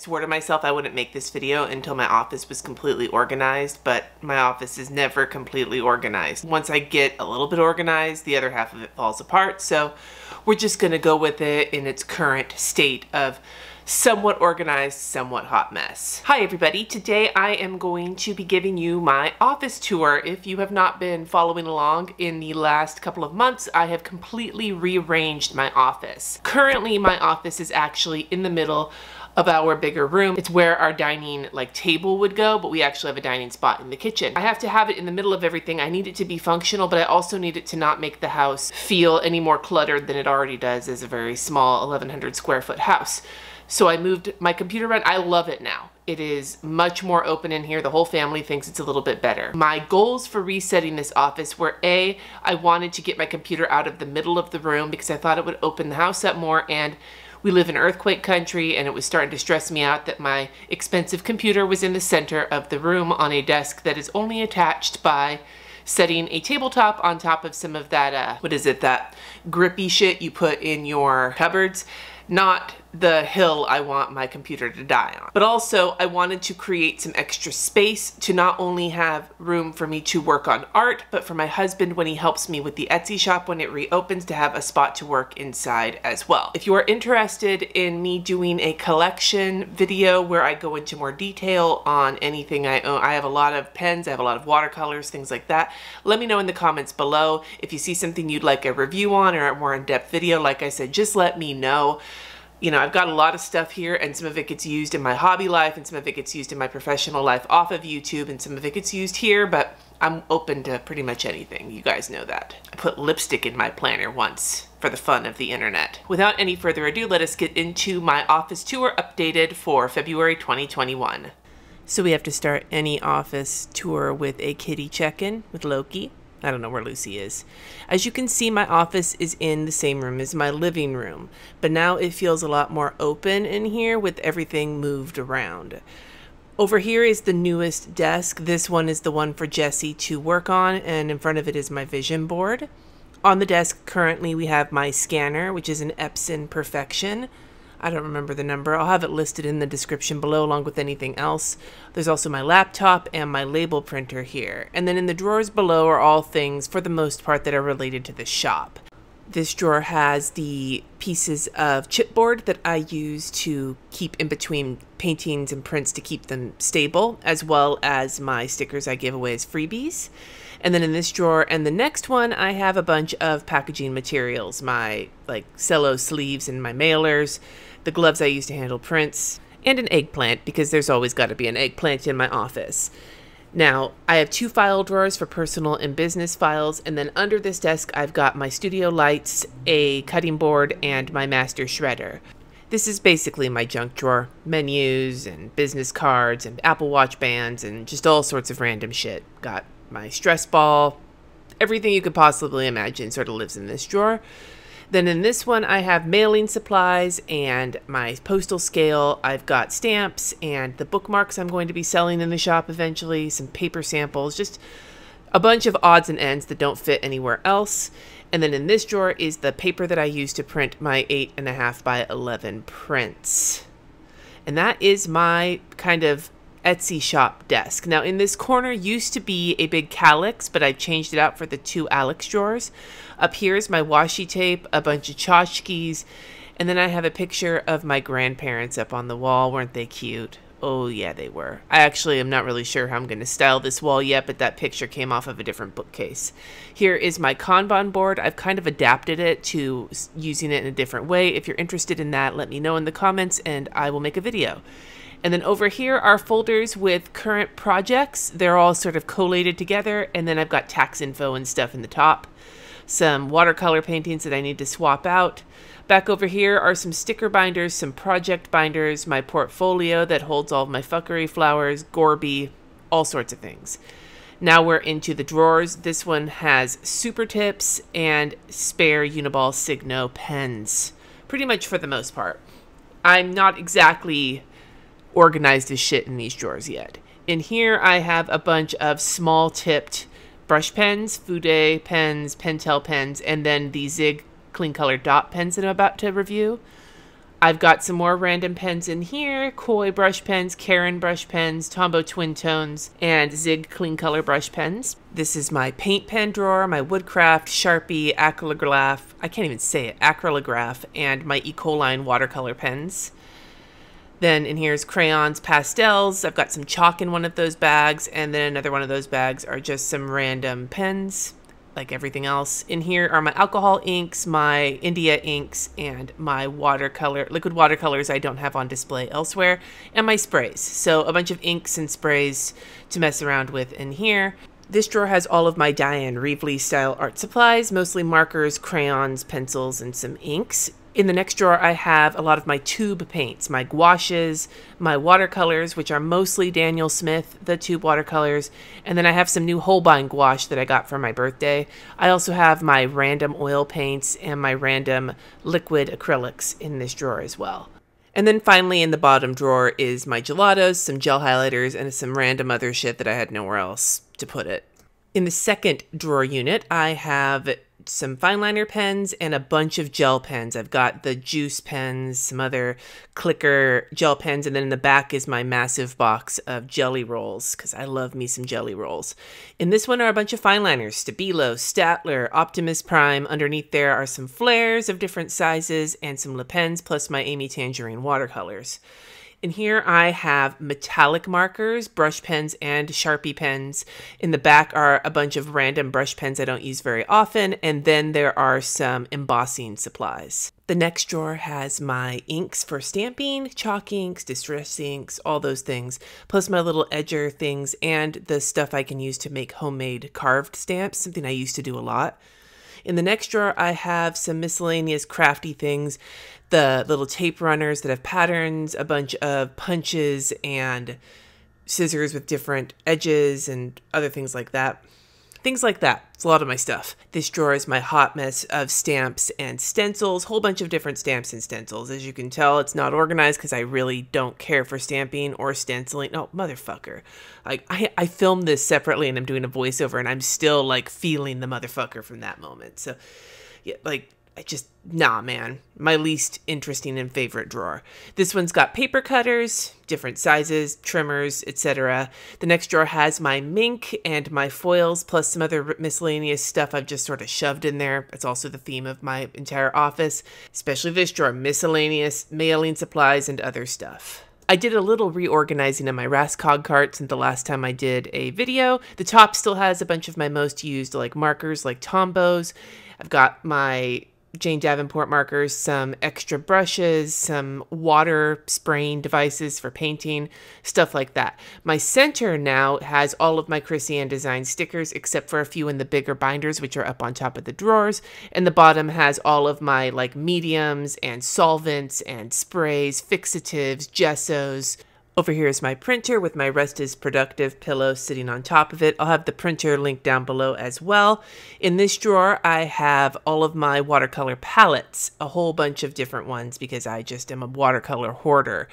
swore to myself I wouldn't make this video until my office was completely organized, but my office is never completely organized. Once I get a little bit organized, the other half of it falls apart, so we're just gonna go with it in its current state of somewhat organized, somewhat hot mess. Hi everybody, today I am going to be giving you my office tour. If you have not been following along in the last couple of months, I have completely rearranged my office. Currently my office is actually in the middle of our bigger room. It's where our dining like table would go, but we actually have a dining spot in the kitchen. I have to have it in the middle of everything. I need it to be functional, but I also need it to not make the house feel any more cluttered than it already does as a very small 1100 square foot house. So I moved my computer around. I love it now. It is much more open in here. The whole family thinks it's a little bit better. My goals for resetting this office were A, I wanted to get my computer out of the middle of the room because I thought it would open the house up more and we live in earthquake country and it was starting to stress me out that my expensive computer was in the center of the room on a desk that is only attached by setting a tabletop on top of some of that, uh, what is it, that grippy shit you put in your cupboards. Not the hill I want my computer to die on. But also I wanted to create some extra space to not only have room for me to work on art, but for my husband when he helps me with the Etsy shop when it reopens to have a spot to work inside as well. If you are interested in me doing a collection video where I go into more detail on anything I own, I have a lot of pens, I have a lot of watercolors, things like that, let me know in the comments below. If you see something you'd like a review on or a more in-depth video, like I said, just let me know you know, I've got a lot of stuff here and some of it gets used in my hobby life and some of it gets used in my professional life off of YouTube and some of it gets used here, but I'm open to pretty much anything. You guys know that. I put lipstick in my planner once for the fun of the internet. Without any further ado, let us get into my office tour updated for February 2021. So we have to start any office tour with a kitty check-in with Loki. I don't know where Lucy is. As you can see, my office is in the same room as my living room, but now it feels a lot more open in here with everything moved around. Over here is the newest desk. This one is the one for Jesse to work on, and in front of it is my vision board. On the desk currently we have my scanner, which is an Epson Perfection. I don't remember the number. I'll have it listed in the description below along with anything else. There's also my laptop and my label printer here. And then in the drawers below are all things, for the most part, that are related to the shop. This drawer has the pieces of chipboard that I use to keep in between paintings and prints to keep them stable, as well as my stickers I give away as freebies. And then in this drawer and the next one, I have a bunch of packaging materials, my like cello sleeves and my mailers, the gloves I use to handle prints, and an eggplant because there's always got to be an eggplant in my office. Now, I have two file drawers for personal and business files, and then under this desk, I've got my studio lights, a cutting board, and my master shredder. This is basically my junk drawer menus, and business cards, and Apple Watch bands, and just all sorts of random shit. Got my stress ball, everything you could possibly imagine sort of lives in this drawer. Then in this one, I have mailing supplies and my postal scale. I've got stamps and the bookmarks I'm going to be selling in the shop eventually, some paper samples, just a bunch of odds and ends that don't fit anywhere else. And then in this drawer is the paper that I use to print my 8.5 by 11 prints. And that is my kind of Etsy shop desk. Now, in this corner used to be a big calyx, but I've changed it out for the two Alex drawers. Up here is my washi tape, a bunch of tchotchkes, and then I have a picture of my grandparents up on the wall. Weren't they cute? Oh, yeah, they were. I actually am not really sure how I'm going to style this wall yet, but that picture came off of a different bookcase. Here is my Kanban board. I've kind of adapted it to using it in a different way. If you're interested in that, let me know in the comments and I will make a video. And then over here are folders with current projects. They're all sort of collated together. And then I've got tax info and stuff in the top. Some watercolor paintings that I need to swap out. Back over here are some sticker binders, some project binders, my portfolio that holds all of my fuckery flowers, Gorby, all sorts of things. Now we're into the drawers. This one has super tips and spare Uniball Signo pens, pretty much for the most part. I'm not exactly organized as shit in these drawers yet. In here, I have a bunch of small tipped brush pens, Fude pens, Pentel pens, and then the Zig clean color dot pens that I'm about to review. I've got some more random pens in here, Koi brush pens, Karen brush pens, Tombow Twin Tones, and Zig Clean Color brush pens. This is my paint pen drawer, my Woodcraft, Sharpie, Acrylograph, I can't even say it, Acrylograph, and my Ecoline watercolor pens. Then in here is crayons, pastels. I've got some chalk in one of those bags. And then another one of those bags are just some random pens, like everything else. In here are my alcohol inks, my India inks, and my watercolor, liquid watercolors I don't have on display elsewhere, and my sprays. So a bunch of inks and sprays to mess around with in here. This drawer has all of my Diane Reevely style art supplies, mostly markers, crayons, pencils, and some inks. In the next drawer, I have a lot of my tube paints, my gouaches, my watercolors, which are mostly Daniel Smith, the tube watercolors, and then I have some new Holbein gouache that I got for my birthday. I also have my random oil paints and my random liquid acrylics in this drawer as well. And then finally, in the bottom drawer is my gelatos, some gel highlighters, and some random other shit that I had nowhere else to put it. In the second drawer unit, I have some fine liner pens and a bunch of gel pens. I've got the juice pens, some other clicker gel pens, and then in the back is my massive box of jelly rolls because I love me some jelly rolls. In this one are a bunch of fine liners Stabilo, Statler, Optimus Prime. Underneath there are some flares of different sizes and some Le Pens, plus my Amy Tangerine watercolors. And here I have metallic markers, brush pens, and Sharpie pens. In the back are a bunch of random brush pens I don't use very often, and then there are some embossing supplies. The next drawer has my inks for stamping, chalk inks, distress inks, all those things, plus my little edger things and the stuff I can use to make homemade carved stamps, something I used to do a lot. In the next drawer, I have some miscellaneous crafty things, the little tape runners that have patterns, a bunch of punches and scissors with different edges and other things like that. Things like that. It's a lot of my stuff. This drawer is my hot mess of stamps and stencils, whole bunch of different stamps and stencils. As you can tell, it's not organized because I really don't care for stamping or stenciling. No, motherfucker. Like I, I filmed this separately and I'm doing a voiceover and I'm still like feeling the motherfucker from that moment. So yeah, like I just, nah, man. My least interesting and favorite drawer. This one's got paper cutters, different sizes, trimmers, etc. The next drawer has my mink and my foils, plus some other miscellaneous stuff I've just sort of shoved in there. It's also the theme of my entire office, especially this drawer miscellaneous mailing supplies and other stuff. I did a little reorganizing of my Rascog cart since the last time I did a video. The top still has a bunch of my most used like markers like Tombos. I've got my Jane Davenport markers, some extra brushes, some water spraying devices for painting, stuff like that. My center now has all of my Chrissy and Design stickers except for a few in the bigger binders which are up on top of the drawers, and the bottom has all of my like mediums and solvents and sprays, fixatives, gessos, over here is my printer with my Rest is Productive pillow sitting on top of it. I'll have the printer linked down below as well. In this drawer, I have all of my watercolor palettes, a whole bunch of different ones because I just am a watercolor hoarder.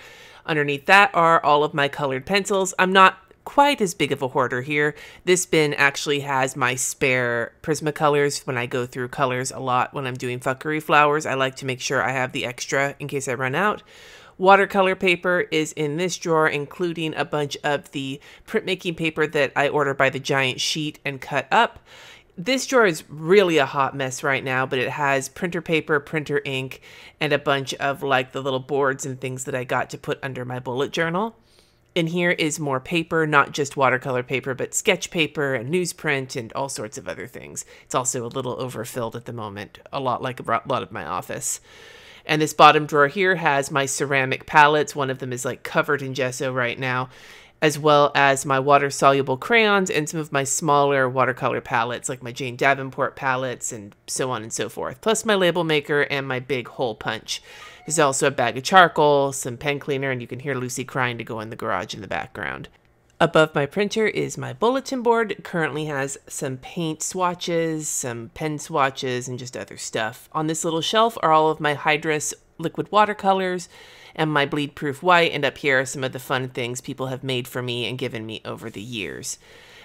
Underneath that are all of my colored pencils. I'm not quite as big of a hoarder here. This bin actually has my spare Prismacolors when I go through colors a lot when I'm doing fuckery flowers. I like to make sure I have the extra in case I run out. Watercolor paper is in this drawer, including a bunch of the printmaking paper that I ordered by the giant sheet and cut up. This drawer is really a hot mess right now, but it has printer paper, printer ink, and a bunch of like the little boards and things that I got to put under my bullet journal. And here is more paper, not just watercolor paper, but sketch paper and newsprint and all sorts of other things. It's also a little overfilled at the moment, a lot like a lot of my office. And this bottom drawer here has my ceramic palettes. One of them is like covered in gesso right now, as well as my water soluble crayons and some of my smaller watercolor palettes, like my Jane Davenport palettes and so on and so forth, plus my label maker and my big hole punch. There's also a bag of charcoal, some pen cleaner, and you can hear Lucy crying to go in the garage in the background. Above my printer is my bulletin board. Currently has some paint swatches, some pen swatches, and just other stuff. On this little shelf are all of my Hydrus liquid watercolors and my bleed proof white. And up here are some of the fun things people have made for me and given me over the years.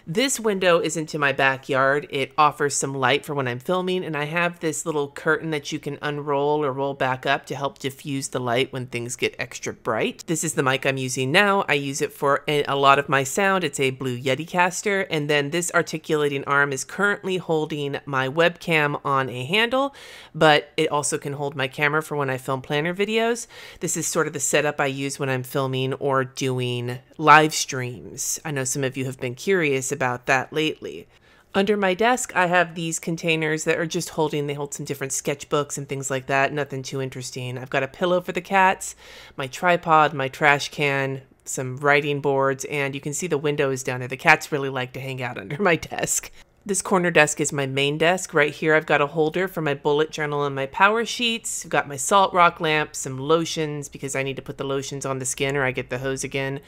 This window is into my backyard. It offers some light for when I'm filming, and I have this little curtain that you can unroll or roll back up to help diffuse the light when things get extra bright. This is the mic I'm using now. I use it for a lot of my sound. It's a Blue Yeti caster, and then this articulating arm is currently holding my webcam on a handle, but it also can hold my camera for when I film planner videos. This is sort of the setup I use when I'm filming or doing live streams. I know some of you have been curious about that lately. Under my desk, I have these containers that are just holding. They hold some different sketchbooks and things like that. Nothing too interesting. I've got a pillow for the cats, my tripod, my trash can, some writing boards, and you can see the windows down there. The cats really like to hang out under my desk. This corner desk is my main desk. Right here, I've got a holder for my bullet journal and my power sheets. I've got my salt rock lamp, some lotions because I need to put the lotions on the skin or I get the hose again.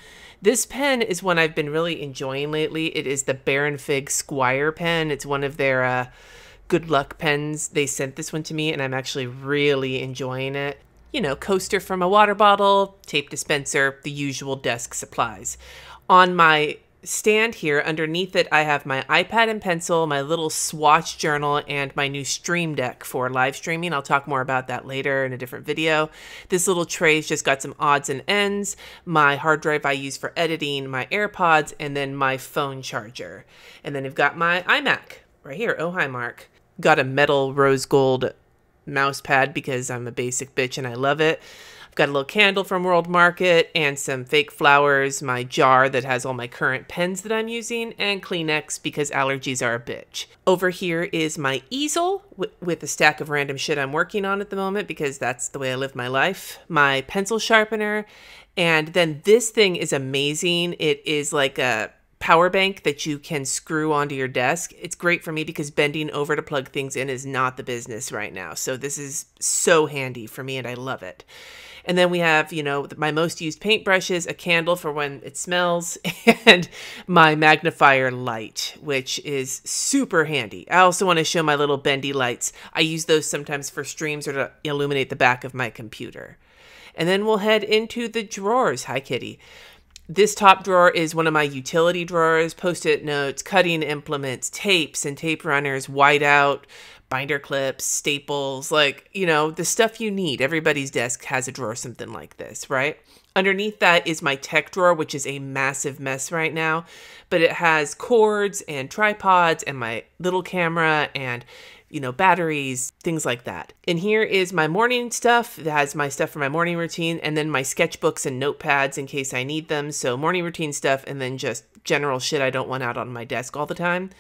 This pen is one I've been really enjoying lately. It is the Baron Fig Squire pen. It's one of their uh, good luck pens. They sent this one to me and I'm actually really enjoying it you know, coaster from a water bottle, tape dispenser, the usual desk supplies. On my stand here. Underneath it, I have my iPad and pencil, my little swatch journal, and my new Stream Deck for live streaming. I'll talk more about that later in a different video. This little tray's just got some odds and ends, my hard drive I use for editing, my AirPods, and then my phone charger. And then I've got my iMac right here. Oh, hi, Mark. Got a metal rose gold mouse pad because I'm a basic bitch and I love it got a little candle from World Market and some fake flowers, my jar that has all my current pens that I'm using, and Kleenex because allergies are a bitch. Over here is my easel with a stack of random shit I'm working on at the moment because that's the way I live my life, my pencil sharpener, and then this thing is amazing. It is like a power bank that you can screw onto your desk. It's great for me because bending over to plug things in is not the business right now. So this is so handy for me and I love it. And then we have, you know, my most used paintbrushes, a candle for when it smells, and my magnifier light, which is super handy. I also want to show my little bendy lights. I use those sometimes for streams or to illuminate the back of my computer. And then we'll head into the drawers. Hi, kitty. This top drawer is one of my utility drawers, post it notes, cutting implements, tapes and tape runners, whiteout, binder clips, staples, like, you know, the stuff you need. Everybody's desk has a drawer, something like this, right? Underneath that is my tech drawer, which is a massive mess right now, but it has cords and tripods and my little camera and you know, batteries, things like that. And here is my morning stuff that has my stuff for my morning routine and then my sketchbooks and notepads in case I need them. So morning routine stuff and then just general shit I don't want out on my desk all the time.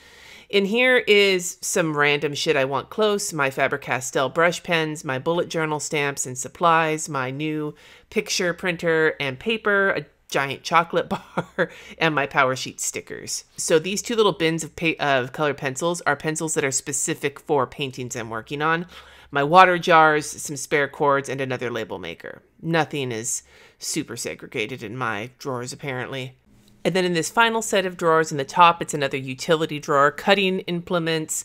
And here is some random shit I want close, my Faber-Castell brush pens, my bullet journal stamps and supplies, my new picture printer and paper, a giant chocolate bar, and my power sheet stickers. So these two little bins of, of color pencils are pencils that are specific for paintings I'm working on. My water jars, some spare cords, and another label maker. Nothing is super segregated in my drawers, apparently. And then in this final set of drawers in the top, it's another utility drawer, cutting implements,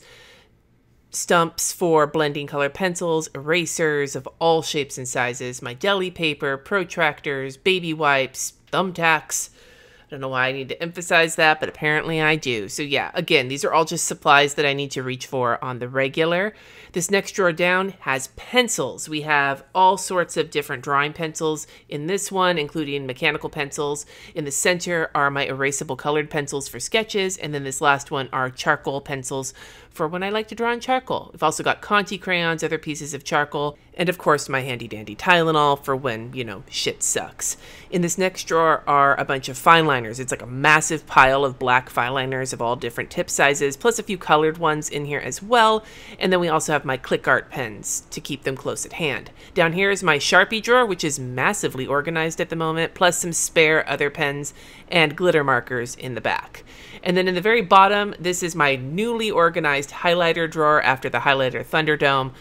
stumps for blending color pencils, erasers of all shapes and sizes, my deli paper, protractors, baby wipes, thumbtacks, don't know why I need to emphasize that, but apparently I do. So yeah, again, these are all just supplies that I need to reach for on the regular. This next drawer down has pencils. We have all sorts of different drawing pencils in this one, including mechanical pencils. In the center are my erasable colored pencils for sketches, and then this last one are charcoal pencils for when I like to draw on charcoal. I've also got Conti crayons, other pieces of charcoal, and of course my handy dandy Tylenol for when, you know, shit sucks. In this next drawer are a bunch of fine liners. It's like a massive pile of black fine liners of all different tip sizes, plus a few colored ones in here as well. And then we also have my click art pens to keep them close at hand. Down here is my Sharpie drawer, which is massively organized at the moment, plus some spare other pens and glitter markers in the back. And then in the very bottom, this is my newly organized highlighter drawer after the highlighter Thunderdome.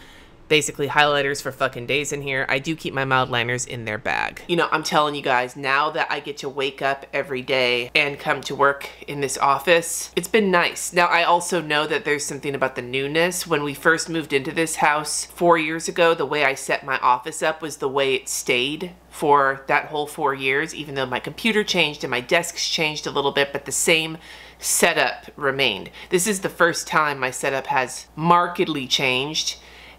Basically, highlighters for fucking days in here. I do keep my mild liners in their bag. You know, I'm telling you guys, now that I get to wake up every day and come to work in this office, it's been nice. Now, I also know that there's something about the newness. When we first moved into this house four years ago, the way I set my office up was the way it stayed for that whole four years, even though my computer changed and my desks changed a little bit, but the same setup remained. This is the first time my setup has markedly changed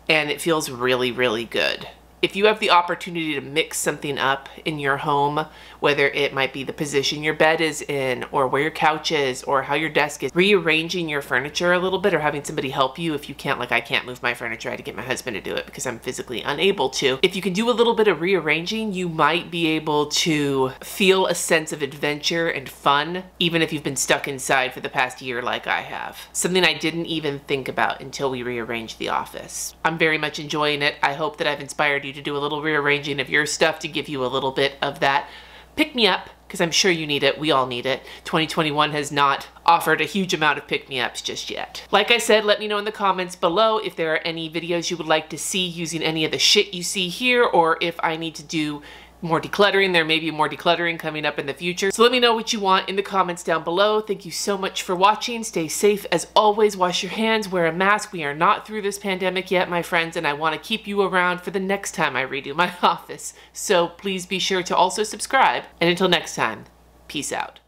and it feels really, really good if you have the opportunity to mix something up in your home, whether it might be the position your bed is in or where your couch is or how your desk is, rearranging your furniture a little bit or having somebody help you if you can't, like I can't move my furniture, I had to get my husband to do it because I'm physically unable to. If you can do a little bit of rearranging, you might be able to feel a sense of adventure and fun, even if you've been stuck inside for the past year like I have. Something I didn't even think about until we rearranged the office. I'm very much enjoying it. I hope that I've inspired you you to do a little rearranging of your stuff to give you a little bit of that pick me up because I'm sure you need it. We all need it. 2021 has not offered a huge amount of pick-me-ups just yet. Like I said, let me know in the comments below if there are any videos you would like to see using any of the shit you see here or if I need to do more decluttering. There may be more decluttering coming up in the future. So let me know what you want in the comments down below. Thank you so much for watching. Stay safe as always. Wash your hands, wear a mask. We are not through this pandemic yet, my friends, and I want to keep you around for the next time I redo my office. So please be sure to also subscribe. And until next time, peace out.